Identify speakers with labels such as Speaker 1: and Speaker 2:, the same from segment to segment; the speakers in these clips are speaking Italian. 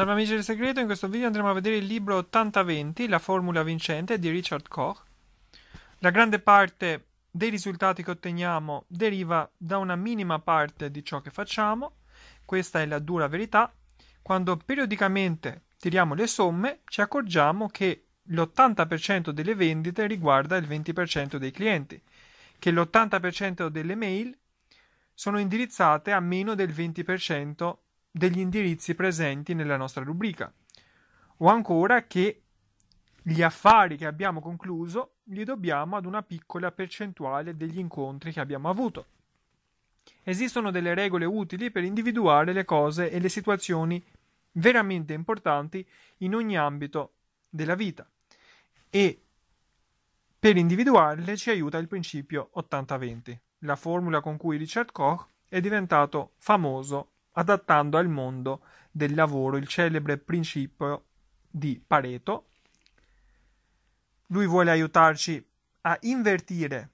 Speaker 1: Salve amici del segreto, in questo video andremo a vedere il libro 80-20, la formula vincente di Richard Koch. La grande parte dei risultati che otteniamo deriva da una minima parte di ciò che facciamo, questa è la dura verità. Quando periodicamente tiriamo le somme ci accorgiamo che l'80% delle vendite riguarda il 20% dei clienti, che l'80% delle mail sono indirizzate a meno del 20% degli indirizzi presenti nella nostra rubrica o ancora che gli affari che abbiamo concluso li dobbiamo ad una piccola percentuale degli incontri che abbiamo avuto. Esistono delle regole utili per individuare le cose e le situazioni veramente importanti in ogni ambito della vita e per individuarle ci aiuta il principio 80-20, la formula con cui Richard Koch è diventato famoso adattando al mondo del lavoro il celebre principio di Pareto. Lui vuole aiutarci a invertire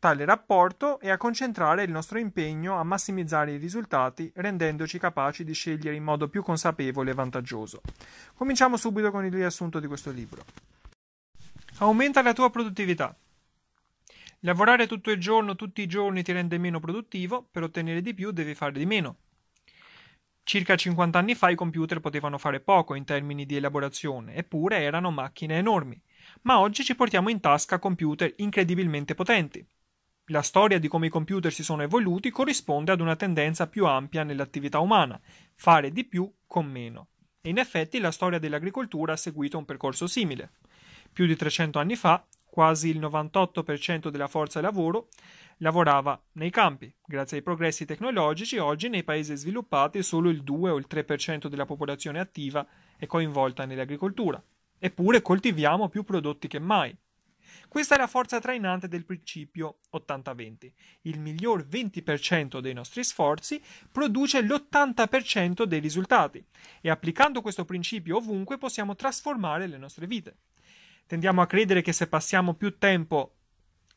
Speaker 1: tale rapporto e a concentrare il nostro impegno a massimizzare i risultati, rendendoci capaci di scegliere in modo più consapevole e vantaggioso. Cominciamo subito con il riassunto di questo libro. Aumenta la tua produttività. Lavorare tutto il giorno, tutti i giorni ti rende meno produttivo, per ottenere di più devi fare di meno. Circa 50 anni fa i computer potevano fare poco in termini di elaborazione, eppure erano macchine enormi. Ma oggi ci portiamo in tasca computer incredibilmente potenti. La storia di come i computer si sono evoluti corrisponde ad una tendenza più ampia nell'attività umana, fare di più con meno. E in effetti la storia dell'agricoltura ha seguito un percorso simile. Più di 300 anni fa quasi il 98% della forza lavoro lavorava nei campi. Grazie ai progressi tecnologici, oggi nei paesi sviluppati solo il 2 o il 3% della popolazione attiva è coinvolta nell'agricoltura. Eppure coltiviamo più prodotti che mai. Questa è la forza trainante del principio 80-20. Il miglior 20% dei nostri sforzi produce l'80% dei risultati e applicando questo principio ovunque possiamo trasformare le nostre vite. Tendiamo a credere che se passiamo più tempo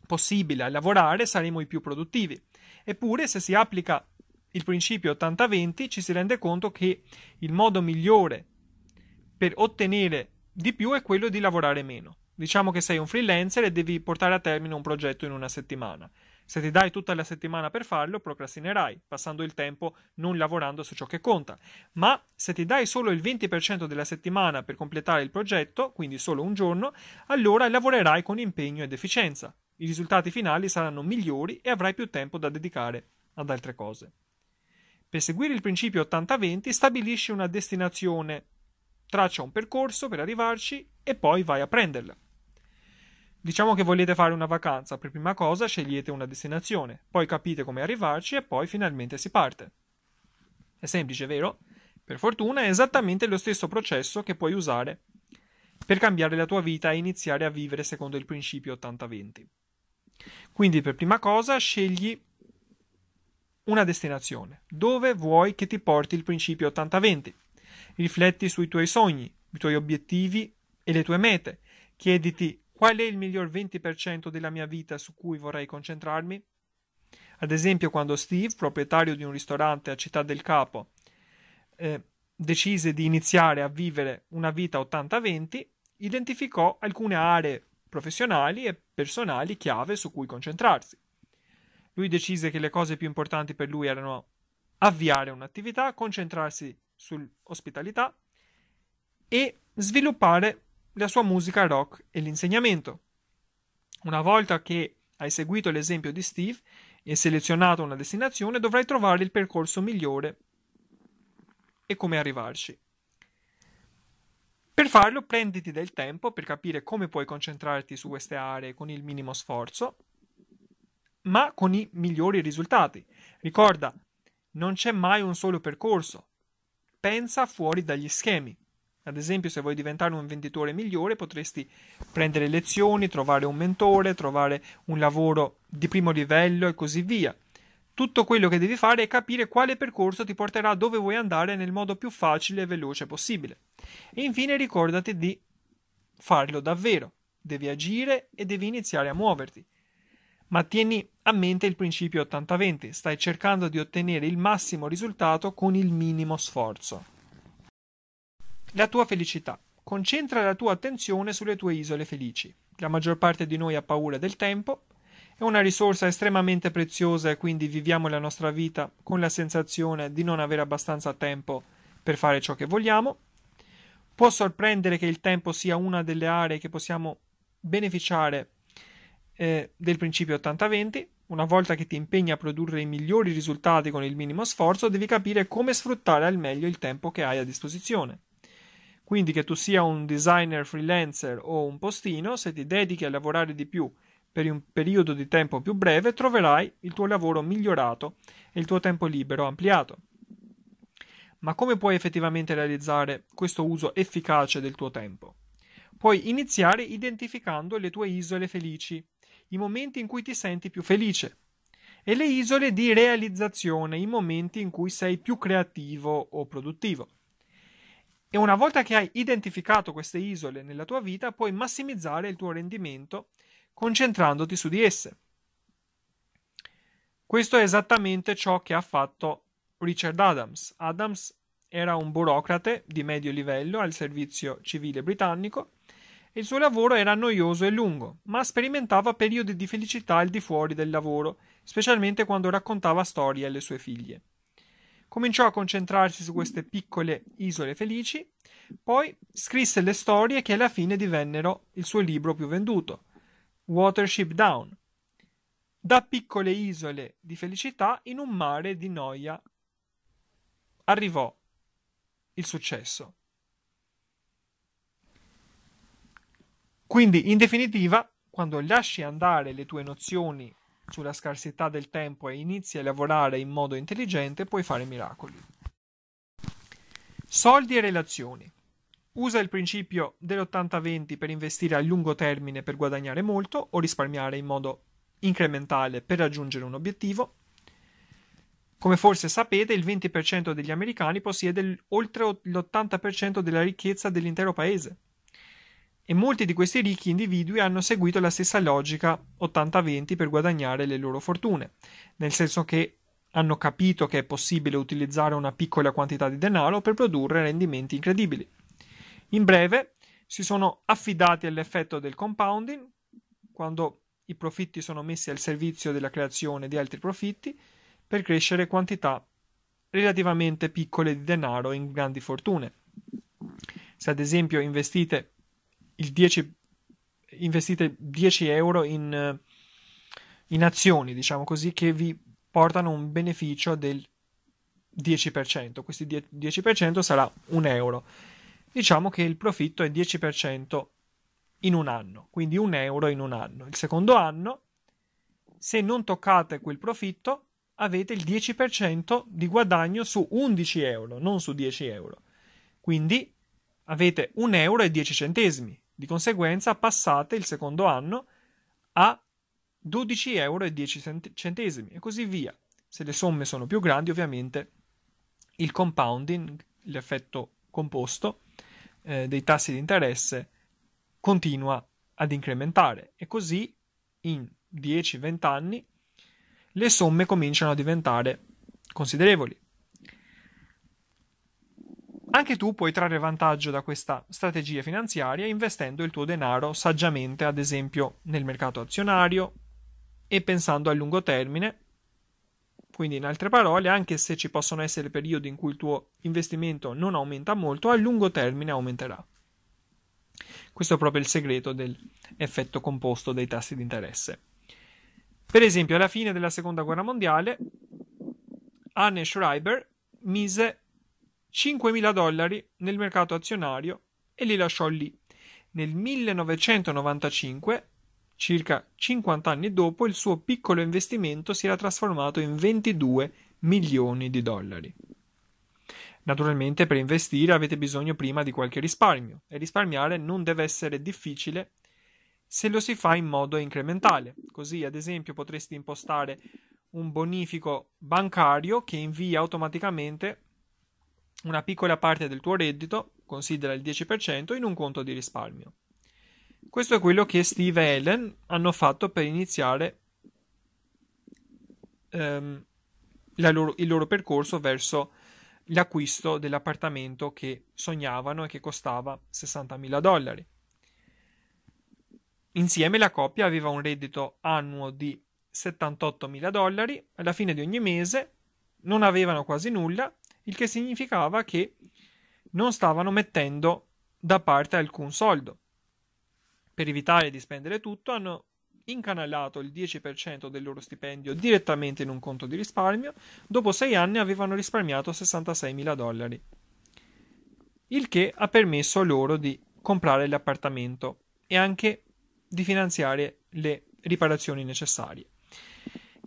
Speaker 1: possibile a lavorare saremo i più produttivi. Eppure, se si applica il principio 80-20, ci si rende conto che il modo migliore per ottenere di più è quello di lavorare meno. Diciamo che sei un freelancer e devi portare a termine un progetto in una settimana. Se ti dai tutta la settimana per farlo, procrastinerai, passando il tempo non lavorando su ciò che conta. Ma se ti dai solo il 20% della settimana per completare il progetto, quindi solo un giorno, allora lavorerai con impegno ed efficienza. I risultati finali saranno migliori e avrai più tempo da dedicare ad altre cose. Per seguire il principio 80-20 stabilisci una destinazione, traccia un percorso per arrivarci e poi vai a prenderla. Diciamo che volete fare una vacanza, per prima cosa scegliete una destinazione, poi capite come arrivarci e poi finalmente si parte. È semplice, vero? Per fortuna è esattamente lo stesso processo che puoi usare per cambiare la tua vita e iniziare a vivere secondo il principio 80-20. Quindi per prima cosa scegli una destinazione, dove vuoi che ti porti il principio 80-20. Rifletti sui tuoi sogni, i tuoi obiettivi e le tue mete. Chiediti Qual è il miglior 20% della mia vita su cui vorrei concentrarmi? Ad esempio, quando Steve, proprietario di un ristorante a Città del Capo, eh, decise di iniziare a vivere una vita 80-20, identificò alcune aree professionali e personali chiave su cui concentrarsi. Lui decise che le cose più importanti per lui erano avviare un'attività, concentrarsi sull'ospitalità e sviluppare la sua musica rock e l'insegnamento. Una volta che hai seguito l'esempio di Steve e selezionato una destinazione, dovrai trovare il percorso migliore e come arrivarci. Per farlo, prenditi del tempo per capire come puoi concentrarti su queste aree con il minimo sforzo, ma con i migliori risultati. Ricorda, non c'è mai un solo percorso. Pensa fuori dagli schemi. Ad esempio, se vuoi diventare un venditore migliore, potresti prendere lezioni, trovare un mentore, trovare un lavoro di primo livello e così via. Tutto quello che devi fare è capire quale percorso ti porterà dove vuoi andare nel modo più facile e veloce possibile. E infine ricordati di farlo davvero. Devi agire e devi iniziare a muoverti. Ma tieni a mente il principio 80-20, stai cercando di ottenere il massimo risultato con il minimo sforzo la tua felicità. Concentra la tua attenzione sulle tue isole felici. La maggior parte di noi ha paura del tempo, è una risorsa estremamente preziosa e quindi viviamo la nostra vita con la sensazione di non avere abbastanza tempo per fare ciò che vogliamo. Può sorprendere che il tempo sia una delle aree che possiamo beneficiare eh, del principio 80-20. Una volta che ti impegni a produrre i migliori risultati con il minimo sforzo, devi capire come sfruttare al meglio il tempo che hai a disposizione. Quindi che tu sia un designer freelancer o un postino, se ti dedichi a lavorare di più per un periodo di tempo più breve, troverai il tuo lavoro migliorato e il tuo tempo libero ampliato. Ma come puoi effettivamente realizzare questo uso efficace del tuo tempo? Puoi iniziare identificando le tue isole felici, i momenti in cui ti senti più felice, e le isole di realizzazione, i momenti in cui sei più creativo o produttivo. E una volta che hai identificato queste isole nella tua vita, puoi massimizzare il tuo rendimento concentrandoti su di esse. Questo è esattamente ciò che ha fatto Richard Adams. Adams era un burocrate di medio livello al servizio civile britannico e il suo lavoro era noioso e lungo, ma sperimentava periodi di felicità al di fuori del lavoro, specialmente quando raccontava storie alle sue figlie. Cominciò a concentrarsi su queste piccole isole felici, poi scrisse le storie che alla fine divennero il suo libro più venduto, Watership Down. Da piccole isole di felicità in un mare di noia arrivò il successo. Quindi, in definitiva, quando lasci andare le tue nozioni sulla scarsità del tempo e inizi a lavorare in modo intelligente, puoi fare miracoli. Soldi e relazioni. Usa il principio dell'80-20 per investire a lungo termine per guadagnare molto o risparmiare in modo incrementale per raggiungere un obiettivo. Come forse sapete, il 20% degli americani possiede oltre l'80% della ricchezza dell'intero paese e molti di questi ricchi individui hanno seguito la stessa logica 80-20 per guadagnare le loro fortune, nel senso che hanno capito che è possibile utilizzare una piccola quantità di denaro per produrre rendimenti incredibili. In breve, si sono affidati all'effetto del compounding, quando i profitti sono messi al servizio della creazione di altri profitti, per crescere quantità relativamente piccole di denaro in grandi fortune. Se ad esempio investite il 10, investite 10 euro in, in azioni, diciamo così, che vi portano un beneficio del 10%. Questi 10% sarà un euro. Diciamo che il profitto è 10% in un anno, quindi un euro in un anno. Il secondo anno, se non toccate quel profitto, avete il 10% di guadagno su 11 euro, non su 10 euro. Quindi avete 1 euro e 10 centesimi. Di conseguenza passate il secondo anno a 12,10 euro e così via. Se le somme sono più grandi ovviamente il compounding, l'effetto composto eh, dei tassi di interesse continua ad incrementare e così in 10-20 anni le somme cominciano a diventare considerevoli. Anche tu puoi trarre vantaggio da questa strategia finanziaria investendo il tuo denaro saggiamente, ad esempio nel mercato azionario e pensando a lungo termine. Quindi, in altre parole, anche se ci possono essere periodi in cui il tuo investimento non aumenta molto, a lungo termine aumenterà. Questo è proprio il segreto dell'effetto composto dei tassi di interesse. Per esempio, alla fine della seconda guerra mondiale, Arne Schreiber mise 5.000 dollari nel mercato azionario e li lasciò lì. Nel 1995, circa 50 anni dopo, il suo piccolo investimento si era trasformato in 22 milioni di dollari. Naturalmente per investire avete bisogno prima di qualche risparmio e risparmiare non deve essere difficile se lo si fa in modo incrementale. Così ad esempio potresti impostare un bonifico bancario che invia automaticamente una piccola parte del tuo reddito, considera il 10%, in un conto di risparmio. Questo è quello che Steve e Ellen hanno fatto per iniziare ehm, loro, il loro percorso verso l'acquisto dell'appartamento che sognavano e che costava 60.000 dollari. Insieme la coppia aveva un reddito annuo di 78.000 dollari, alla fine di ogni mese non avevano quasi nulla il che significava che non stavano mettendo da parte alcun soldo. Per evitare di spendere tutto hanno incanalato il 10% del loro stipendio direttamente in un conto di risparmio, dopo sei anni avevano risparmiato 66 mila dollari, il che ha permesso loro di comprare l'appartamento e anche di finanziare le riparazioni necessarie.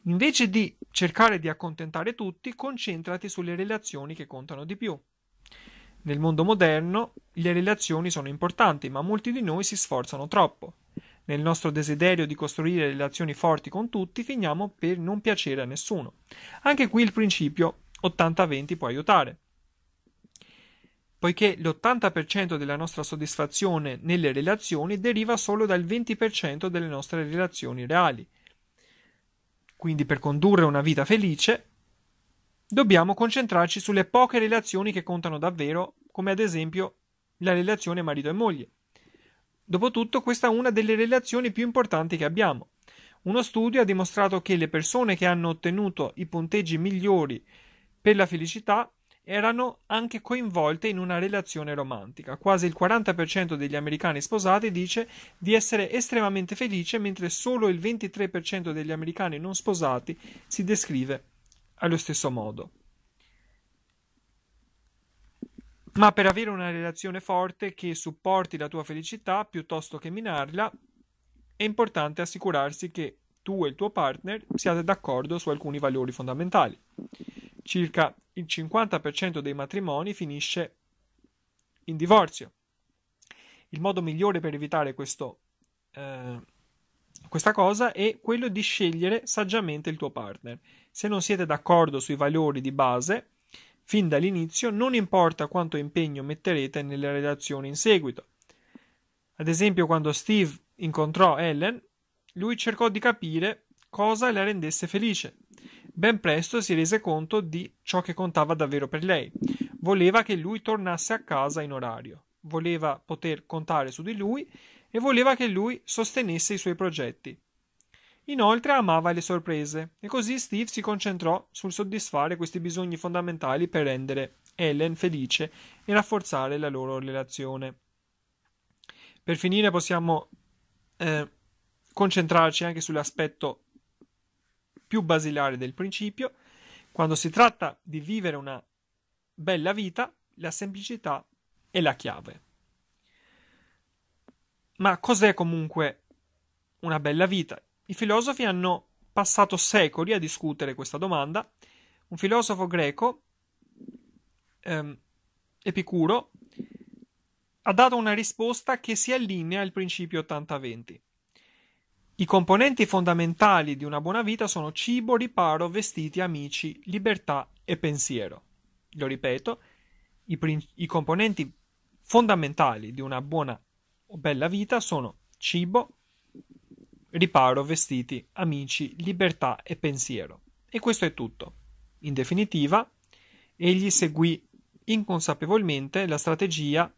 Speaker 1: Invece di cercare di accontentare tutti, concentrati sulle relazioni che contano di più. Nel mondo moderno le relazioni sono importanti, ma molti di noi si sforzano troppo. Nel nostro desiderio di costruire relazioni forti con tutti finiamo per non piacere a nessuno. Anche qui il principio 80-20 può aiutare. Poiché l'80% della nostra soddisfazione nelle relazioni deriva solo dal 20% delle nostre relazioni reali. Quindi per condurre una vita felice dobbiamo concentrarci sulle poche relazioni che contano davvero, come ad esempio la relazione marito e moglie. Dopotutto questa è una delle relazioni più importanti che abbiamo. Uno studio ha dimostrato che le persone che hanno ottenuto i punteggi migliori per la felicità erano anche coinvolte in una relazione romantica. Quasi il 40% degli americani sposati dice di essere estremamente felice, mentre solo il 23% degli americani non sposati si descrive allo stesso modo. Ma per avere una relazione forte che supporti la tua felicità piuttosto che minarla, è importante assicurarsi che tu e il tuo partner siate d'accordo su alcuni valori fondamentali circa il 50% dei matrimoni finisce in divorzio. Il modo migliore per evitare questo, eh, questa cosa è quello di scegliere saggiamente il tuo partner. Se non siete d'accordo sui valori di base, fin dall'inizio, non importa quanto impegno metterete nelle relazioni in seguito. Ad esempio, quando Steve incontrò Ellen, lui cercò di capire cosa la rendesse felice Ben presto si rese conto di ciò che contava davvero per lei. Voleva che lui tornasse a casa in orario, voleva poter contare su di lui e voleva che lui sostenesse i suoi progetti. Inoltre amava le sorprese e così Steve si concentrò sul soddisfare questi bisogni fondamentali per rendere Ellen felice e rafforzare la loro relazione. Per finire possiamo eh, concentrarci anche sull'aspetto più basilare del principio, quando si tratta di vivere una bella vita, la semplicità è la chiave. Ma cos'è comunque una bella vita? I filosofi hanno passato secoli a discutere questa domanda. Un filosofo greco, ehm, Epicuro, ha dato una risposta che si allinea al principio 80-20. I componenti fondamentali di una buona vita sono cibo, riparo, vestiti, amici, libertà e pensiero. Lo ripeto, i, prin- i componenti fondamentali di una buona o bella vita sono cibo, riparo, vestiti, amici, libertà e pensiero. E questo è tutto. In definitiva, egli seguì inconsapevolmente la strategia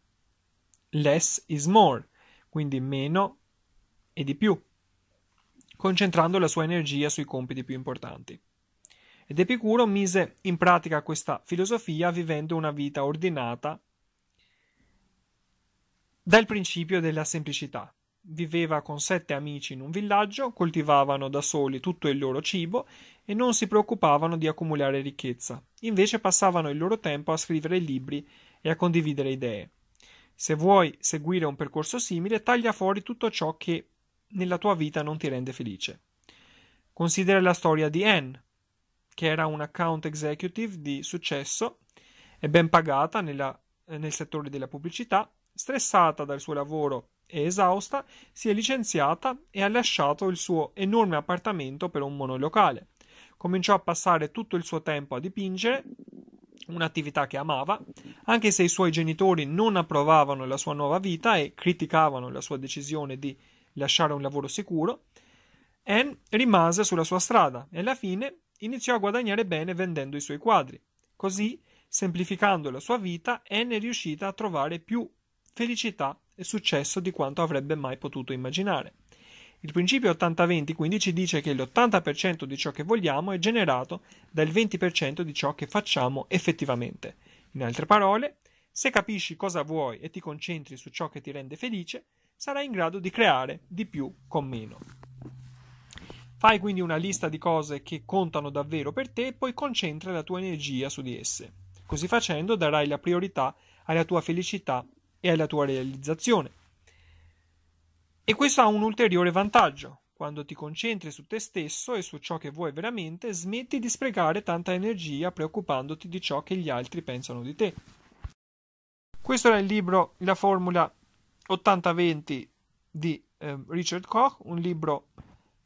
Speaker 1: less is more, quindi meno e di più concentrando la sua energia sui compiti più importanti. Ed Epicuro mise in pratica questa filosofia vivendo una vita ordinata dal principio della semplicità. Viveva con sette amici in un villaggio, coltivavano da soli tutto il loro cibo e non si preoccupavano di accumulare ricchezza. Invece passavano il loro tempo a scrivere libri e a condividere idee. Se vuoi seguire un percorso simile, taglia fuori tutto ciò che nella tua vita non ti rende felice. Considera la storia di Anne, che era un account executive di successo e ben pagata nella, nel settore della pubblicità, stressata dal suo lavoro e esausta, si è licenziata e ha lasciato il suo enorme appartamento per un monolocale. Cominciò a passare tutto il suo tempo a dipingere, un'attività che amava, anche se i suoi genitori non approvavano la sua nuova vita e criticavano la sua decisione di lasciare un lavoro sicuro, Anne rimase sulla sua strada e alla fine iniziò a guadagnare bene vendendo i suoi quadri. Così, semplificando la sua vita, Anne è riuscita a trovare più felicità e successo di quanto avrebbe mai potuto immaginare. Il principio 80-20 quindi ci dice che l'80% di ciò che vogliamo è generato dal 20% di ciò che facciamo effettivamente. In altre parole, se capisci cosa vuoi e ti concentri su ciò che ti rende felice, sarai in grado di creare di più con meno. Fai quindi una lista di cose che contano davvero per te e poi concentra la tua energia su di esse. Così facendo darai la priorità alla tua felicità e alla tua realizzazione. E questo ha un ulteriore vantaggio. Quando ti concentri su te stesso e su ciò che vuoi veramente, smetti di sprecare tanta energia preoccupandoti di ciò che gli altri pensano di te. Questo era il libro La formula 80-20 di eh, Richard Koch, un libro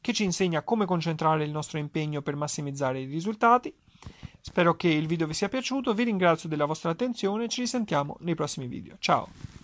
Speaker 1: che ci insegna come concentrare il nostro impegno per massimizzare i risultati. Spero che il video vi sia piaciuto, vi ringrazio della vostra attenzione e ci risentiamo nei prossimi video. Ciao!